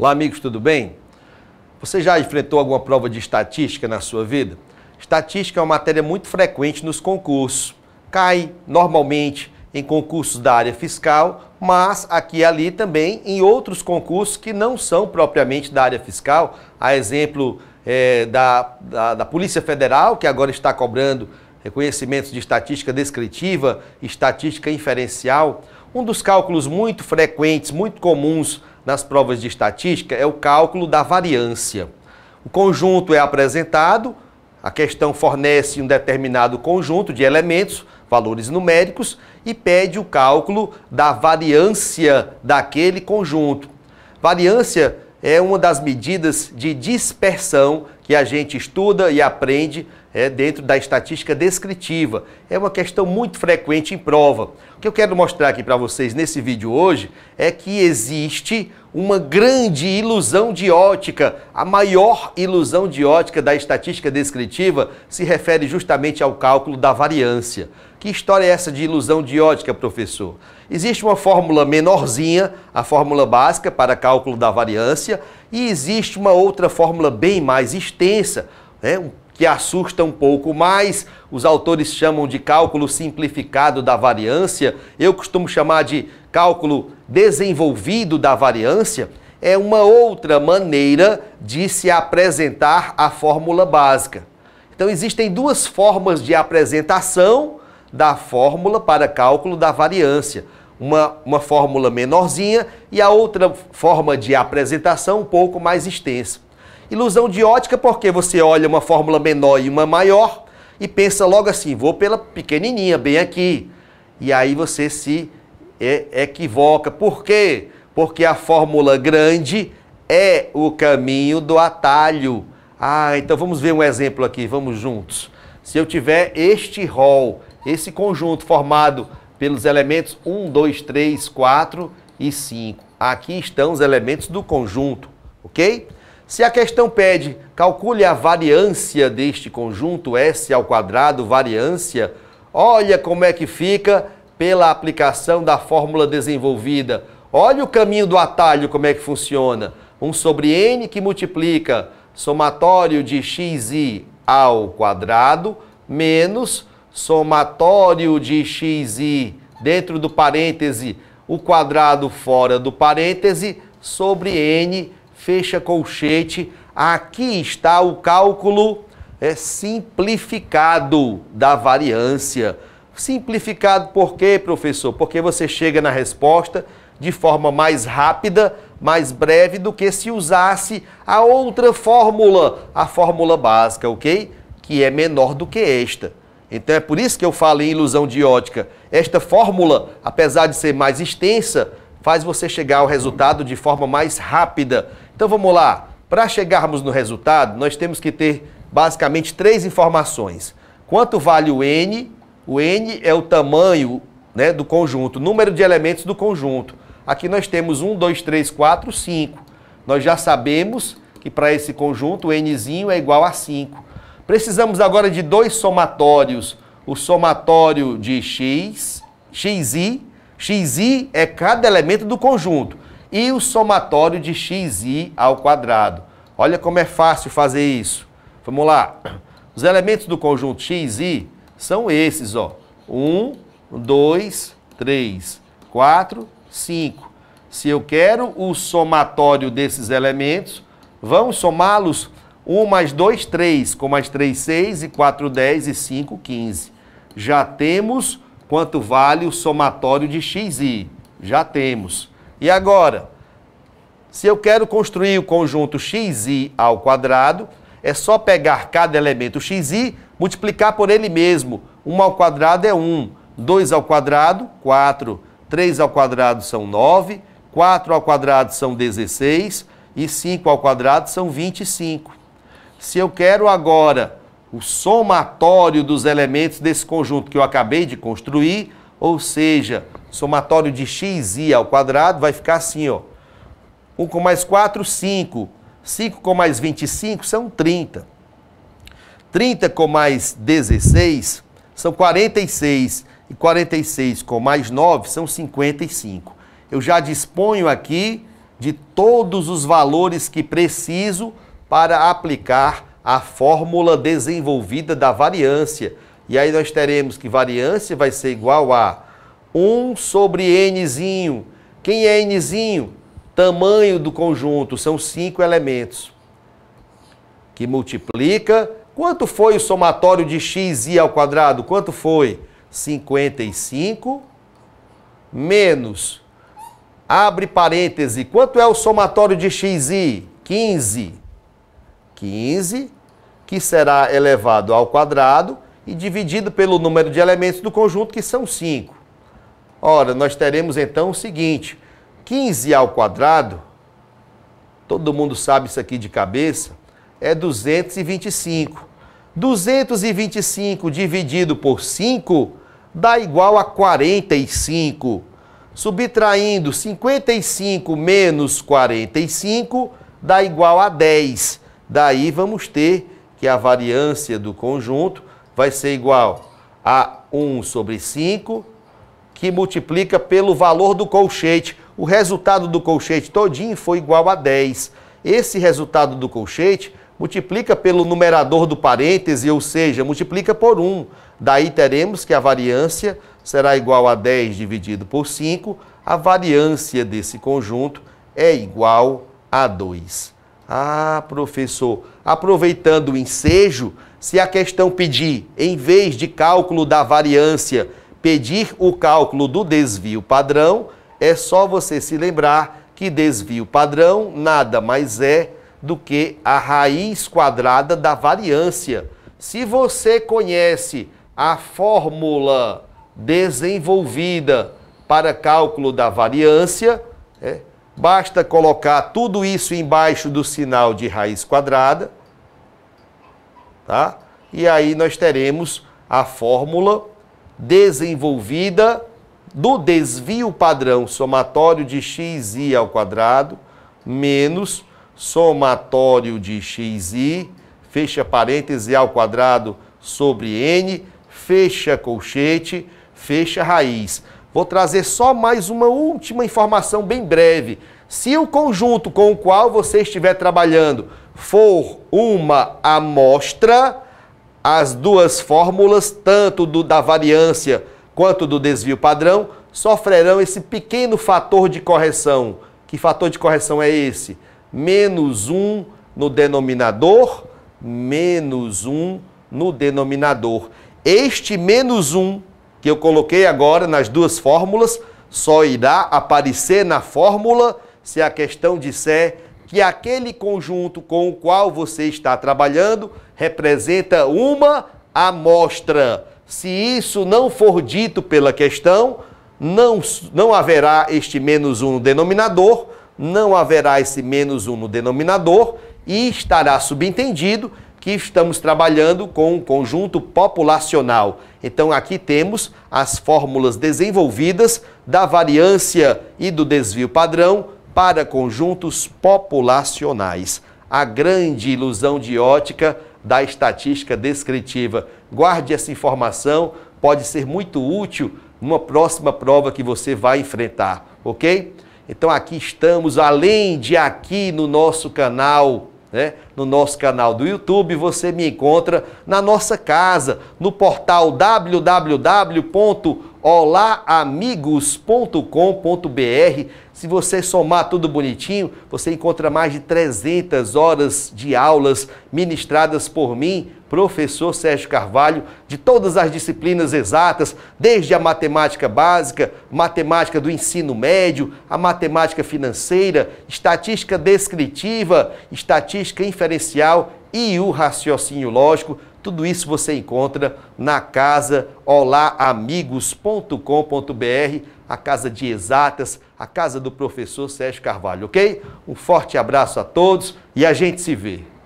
Olá, amigos, tudo bem? Você já enfrentou alguma prova de estatística na sua vida? Estatística é uma matéria muito frequente nos concursos. Cai normalmente em concursos da área fiscal, mas aqui e ali também em outros concursos que não são propriamente da área fiscal, a exemplo é, da, da, da Polícia Federal, que agora está cobrando reconhecimentos de estatística descritiva, estatística inferencial. Um dos cálculos muito frequentes, muito comuns nas provas de estatística é o cálculo da variância. O conjunto é apresentado, a questão fornece um determinado conjunto de elementos, valores numéricos, e pede o cálculo da variância daquele conjunto. Variância é uma das medidas de dispersão que a gente estuda e aprende é, dentro da estatística descritiva. É uma questão muito frequente em prova. O que eu quero mostrar aqui para vocês nesse vídeo hoje é que existe uma grande ilusão de ótica. A maior ilusão de ótica da estatística descritiva se refere justamente ao cálculo da variância. Que história é essa de ilusão de ótica, professor? Existe uma fórmula menorzinha, a fórmula básica para cálculo da variância, e existe uma outra fórmula bem mais extensa, né, um que assusta um pouco mais. Os autores chamam de cálculo simplificado da variância, eu costumo chamar de cálculo desenvolvido da variância. É uma outra maneira de se apresentar a fórmula básica. Então, existem duas formas de apresentação da fórmula para cálculo da variância. Uma, uma fórmula menorzinha e a outra forma de apresentação um pouco mais extensa. Ilusão de ótica porque você olha uma fórmula menor e uma maior e pensa logo assim, vou pela pequenininha, bem aqui. E aí você se equivoca. Por quê? Porque a fórmula grande é o caminho do atalho. Ah, então vamos ver um exemplo aqui, vamos juntos. Se eu tiver este rol, esse conjunto formado pelos elementos 1, 2, 3, 4 e 5. Aqui estão os elementos do conjunto, ok? Se a questão pede, calcule a variância deste conjunto S ao quadrado, variância, olha como é que fica pela aplicação da fórmula desenvolvida. Olha o caminho do atalho como é que funciona. 1 sobre n que multiplica somatório de xi ao quadrado menos somatório de xi dentro do parêntese, o quadrado fora do parêntese sobre n fecha colchete. Aqui está o cálculo é, simplificado da variância. Simplificado por quê, professor? Porque você chega na resposta de forma mais rápida, mais breve do que se usasse a outra fórmula, a fórmula básica, ok? Que é menor do que esta. Então é por isso que eu falo em ilusão de ótica. Esta fórmula, apesar de ser mais extensa, faz você chegar ao resultado de forma mais rápida. Então vamos lá. Para chegarmos no resultado, nós temos que ter basicamente três informações. Quanto vale o N? O N é o tamanho né, do conjunto, número de elementos do conjunto. Aqui nós temos 1, 2, 3, 4, 5. Nós já sabemos que para esse conjunto o nzinho é igual a 5. Precisamos agora de dois somatórios. O somatório de x, xi, xi é cada elemento do conjunto e o somatório de xi ao quadrado. Olha como é fácil fazer isso. Vamos lá. Os elementos do conjunto xi são esses, ó. 1, 2, 3, 4, 5. Se eu quero o somatório desses elementos, vamos somá-los 1 mais 2, 3, com mais 3, 6 e 4, 10 e 5, 15. Já temos quanto vale o somatório de xi. Já temos. E agora, se eu quero construir o conjunto xi ao quadrado, é só pegar cada elemento xi, multiplicar por ele mesmo. 1 ao quadrado é 1, 2 ao quadrado, 4, 3 ao quadrado são 9, 4 ao quadrado são 16 e 5 ao quadrado são 25. Se eu quero agora o somatório dos elementos desse conjunto que eu acabei de construir, ou seja, somatório de x xi ao quadrado vai ficar assim, ó. 1 com mais 4, 5. 5 com mais 25 são 30. 30 com mais 16 são 46. E 46 com mais 9 são 55. Eu já disponho aqui de todos os valores que preciso para aplicar a fórmula desenvolvida da variância. E aí nós teremos que variância vai ser igual a 1 sobre nzinho. Quem é nzinho? Tamanho do conjunto, são cinco elementos. Que multiplica. Quanto foi o somatório de xi ao quadrado? Quanto foi? 55 menos. Abre parêntese. Quanto é o somatório de xi? 15. 15, que será elevado ao quadrado e dividido pelo número de elementos do conjunto, que são 5. Ora, nós teremos então o seguinte: 15 ao quadrado, todo mundo sabe isso aqui de cabeça, é 225. 225 dividido por 5 dá igual a 45. Subtraindo 55 menos 45 dá igual a 10. Daí vamos ter que a variância do conjunto vai ser igual a 1 sobre 5 que multiplica pelo valor do colchete. O resultado do colchete todinho foi igual a 10. Esse resultado do colchete multiplica pelo numerador do parêntese, ou seja, multiplica por 1. Daí teremos que a variância será igual a 10 dividido por 5. A variância desse conjunto é igual a 2. Ah, professor, aproveitando o ensejo, se a questão pedir, em vez de cálculo da variância, pedir o cálculo do desvio padrão, é só você se lembrar que desvio padrão nada mais é do que a raiz quadrada da variância. Se você conhece a fórmula desenvolvida para cálculo da variância, é, basta colocar tudo isso embaixo do sinal de raiz quadrada, tá? e aí nós teremos a fórmula desenvolvida do desvio padrão somatório de xi ao quadrado menos somatório de xi, fecha parêntese ao quadrado sobre n, fecha colchete, fecha raiz. Vou trazer só mais uma última informação bem breve. Se o conjunto com o qual você estiver trabalhando for uma amostra, as duas fórmulas, tanto do da variância quanto do desvio padrão, sofrerão esse pequeno fator de correção. Que fator de correção é esse? Menos 1 no denominador, menos 1 no denominador. Este menos 1 que eu coloquei agora nas duas fórmulas só irá aparecer na fórmula se a questão disser que aquele conjunto com o qual você está trabalhando representa uma amostra. Se isso não for dito pela questão, não, não haverá este menos um no denominador, não haverá esse menos um no denominador e estará subentendido que estamos trabalhando com um conjunto populacional. Então aqui temos as fórmulas desenvolvidas da variância e do desvio padrão para conjuntos populacionais. A grande ilusão de ótica da estatística descritiva. Guarde essa informação, pode ser muito útil numa próxima prova que você vai enfrentar, ok? Então aqui estamos, além de aqui no nosso canal, né? No nosso canal do YouTube, você me encontra na nossa casa, no portal www olaamigos.com.br. Se você somar tudo bonitinho, você encontra mais de 300 horas de aulas ministradas por mim, professor Sérgio Carvalho, de todas as disciplinas exatas, desde a matemática básica, matemática do ensino médio, a matemática financeira, estatística descritiva, estatística inferencial e o raciocínio lógico. Tudo isso você encontra na casa olaamigos.com.br, a casa de exatas, a casa do professor Sérgio Carvalho, ok? Um forte abraço a todos e a gente se vê.